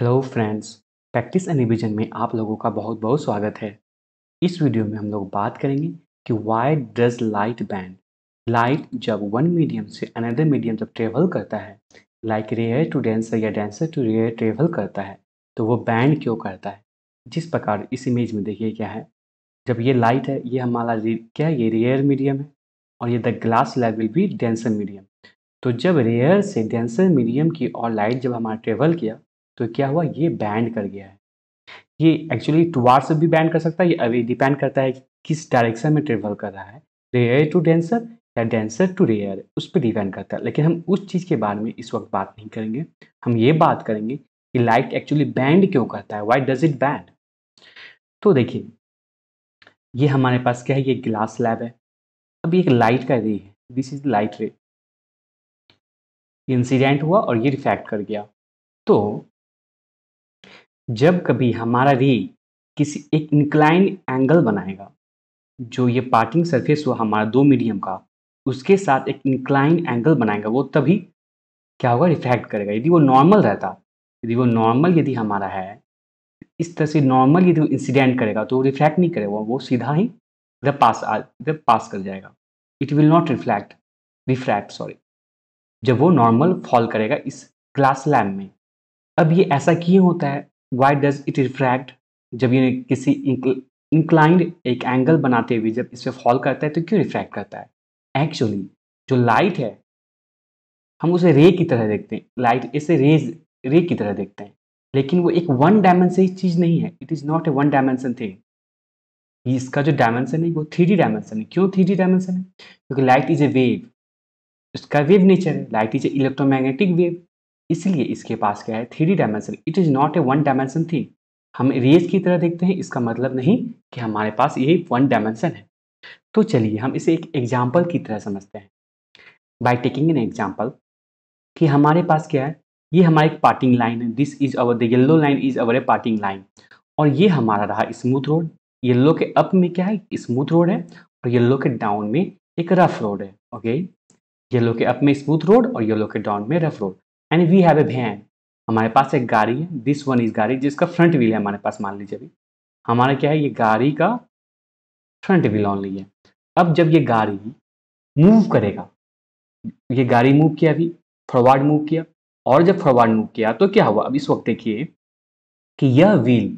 hello friends practice and में आप लोगों का बहुत बहुत स्वागत है इस वीडियो में हम लोग बात करेंगे कि why does light bend light जब वन मीडियम से अनदर मीडियम जब ट्रेवल करता है लाइक रेयर टू डेंसर या डेंसर टू रेयर ट्रेवल करता है तो वो बैंड क्यों करता है जिस प्रकार इस इमेज में देखिए क्या है जब ये लाइट है ये हमारा क्या ये रेयर मीडियम है और ये द ग्लास लेवल भी डेंसर मीडियम तो जब रेयर से डेंसर मीडियम की और लाइट जब हमारा ट्रेवल किया तो क्या हुआ ये बैंड कर गया है ये एक्चुअली से भी बैंड कर सकता है ये अभी डिपेंड करता है कि किस डायरेक्शन में ट्रेवल कर रहा है रेयर टू डेंसर या डेंसर टू रेयर उस पर डिपेंड करता है लेकिन हम उस चीज़ के बारे में इस वक्त बात नहीं करेंगे हम ये बात करेंगे कि लाइट एक्चुअली बैंड क्यों करता है वाई डज इट बैंड तो देखिए ये हमारे पास क्या है ये ग्लास लैब है अब ये लाइट का रे है this is light ray incident हुआ और ये रिफ्लेक्ट कर गया तो जब कभी हमारा रे किसी एक इंक्लाइन एंगल बनाएगा जो ये पार्टिंग सरफेस हुआ हमारा दो मीडियम का उसके साथ एक इंक्लाइन एंगल बनाएगा वो तभी क्या होगा रिफ्लेक्ट करेगा यदि वो नॉर्मल रहता यदि वो नॉर्मल यदि हमारा है इस तरह से नॉर्मल यदि वो इंसिडेंट करेगा तो वो रिफ्लेक्ट नहीं करेगा वो सीधा ही इधर पास आ इधर पास कर जाएगा it will not reflect refract sorry जब वो नॉर्मल फॉल करेगा इस ग्लास लैम्प में अब ये ऐसा क्यों होता है वाई डज इट रिफ्रैक्ट जब ये किसी इंक्लाइंड एक एंगल बनाते हुए जब इस पर फॉल करता है तो क्यों रिफ्रैक्ट करता है एक्चुअली जो लाइट है हम उसे रे की तरह देखते हैं लाइट इसे रेज रे की तरह देखते हैं लेकिन वो एक वन डायमेंशन चीज़ नहीं है it is not a one dimension thing इसका जो डायमेंशन है वो थ्री डी डायमेंशन है क्यों थ्री डी डायमेंशन है क्योंकि लाइट इज ए वेव इसका वेव नेचर है light is a electromagnetic wave इसलिए इसके पास क्या है three dimension it is not a one dimension thing हम रेस की तरह देखते हैं इसका मतलब नहीं कि हमारे पास ये वन डायमेंशन है तो चलिए हम इसे एक एग्जाम्पल की तरह समझते हैं बाई टेकिंग एन एग्जाम्पल कि हमारे पास क्या है ये हमारी एक पार्टिंग लाइन है this is our the yellow line is our a parting line और ये हमारा रहा स्मूथ रोड येल्लो के अप में क्या है स्मूथ रोड है और येल्लो के डाउन में एक रफ रोड है ओके येल्लो के अप में स्मूथ रोड और येल्लो के डाउन में rough road and we have a van हमारे पास एक गाड़ी है दिस वन इज गाड़ी जिसका फ्रंट व्हील है हमारे पास मान लीजिए अभी हमारा क्या है ये गाड़ी का फ्रंट व्हील ऑनली है अब जब ये गाड़ी मूव करेगा ये गाड़ी मूव किया अभी फॉरवर्ड मूव किया और जब फॉरवर्ड मूव किया तो क्या हुआ अब इस वक्त देखिए कि यह व्हील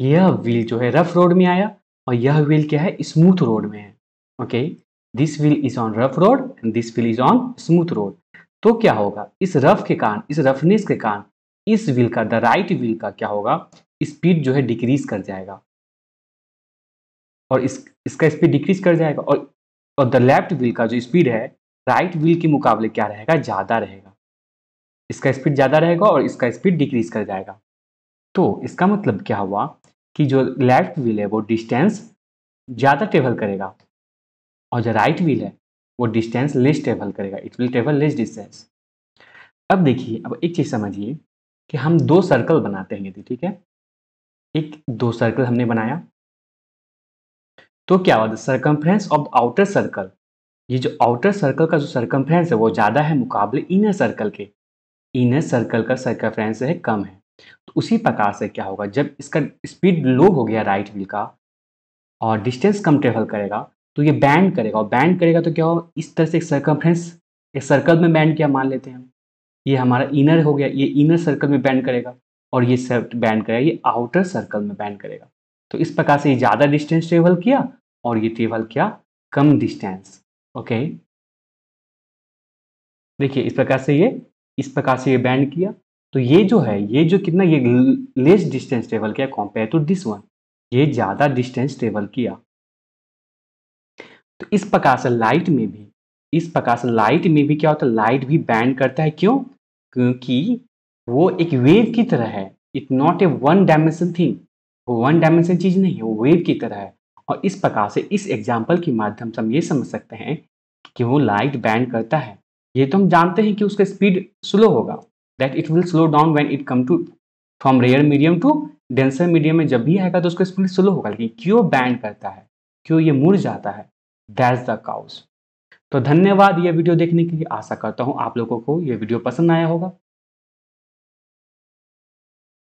यह व्हील जो है रफ रोड में आया और यह व्हील क्या है स्मूथ रोड में है okay this wheel is on rough road and this wheel is on smooth road तो क्या होगा इस रफ के कारण इस रफनेस के कारण इस व्हील का द राइट व्हील का क्या होगा स्पीड जो है डिक्रीज कर जाएगा और इस इसका स्पीड डिक्रीज कर जाएगा और और द लेफ्ट व्हील का जो स्पीड है राइट व्हील के मुकाबले क्या रहेगा ज़्यादा रहेगा इसका स्पीड ज़्यादा रहेगा और इसका स्पीड डिक्रीज कर जाएगा तो इसका मतलब क्या हुआ कि जो लेफ्ट व्हील है वो डिस्टेंस ज़्यादा ट्रेवल करेगा और जो राइट व्हील है वो डिस्टेंस लेस ट्रेवल करेगा it will travel less distance अब देखिए अब एक चीज़ समझिए कि हम दो सर्कल बनाते हैं यदि ठीक है एक दो सर्कल हमने बनाया तो क्या होता है circumference of the outer circle ये जो आउटर सर्कल का जो सर्कम्फ्रेंस है वो ज़्यादा है मुकाबले इनर सर्कल के इनर सर्कल का सर्कम्फ्रेंस है कम है तो उसी प्रकार से क्या होगा जब इसका स्पीड लो हो गया राइट व्हील का और डिस्टेंस कम ट्रेवल करेगा तो ये बैंड करेगा और बैंड करेगा तो क्या हो इस तरह से एक फ्रेंड्स एक सर्कल में बैंड किया मान लेते हैं हम ये हमारा इनर हो गया ये इनर सर्कल में बैंड करेगा और ये बैंड करेगा ये आउटर सर्कल में बैंड करेगा तो इस प्रकार से ये ज़्यादा डिस्टेंस ट्रेवल किया और ये ट्रेवल किया कम डिस्टेंस ओके देखिए इस प्रकार से ये इस प्रकार से ये बैंड किया तो ये जो है ये जो कितना ये लेस डिस्टेंस ट्रेवल किया कॉम्पेयर टू दिस वन ये ज़्यादा डिस्टेंस ट्रेवल किया तो इस प्रकार से लाइट में भी इस प्रकार से लाइट में भी क्या होता है लाइट भी बैंड करता है क्यों क्योंकि वो एक वेव की तरह है it not a one dimension thing वो वन डायमेंशन चीज नहीं है वो वेव की तरह है और इस प्रकार से इस एग्जाम्पल के माध्यम से हम ये समझ सकते हैं कि वो लाइट बैंड करता है ये तो हम जानते हैं कि उसका स्पीड स्लो होगा that it will slow down when it come to from rare medium to denser medium में जब भी आएगा तो उसका स्पीड स्लो होगा लेकिन क्यों बैंड करता है क्यों ये मुड़ जाता है दैट द काउस तो धन्यवाद ये वीडियो देखने के लिए आशा करता हूँ आप लोगों को ये वीडियो पसंद आया होगा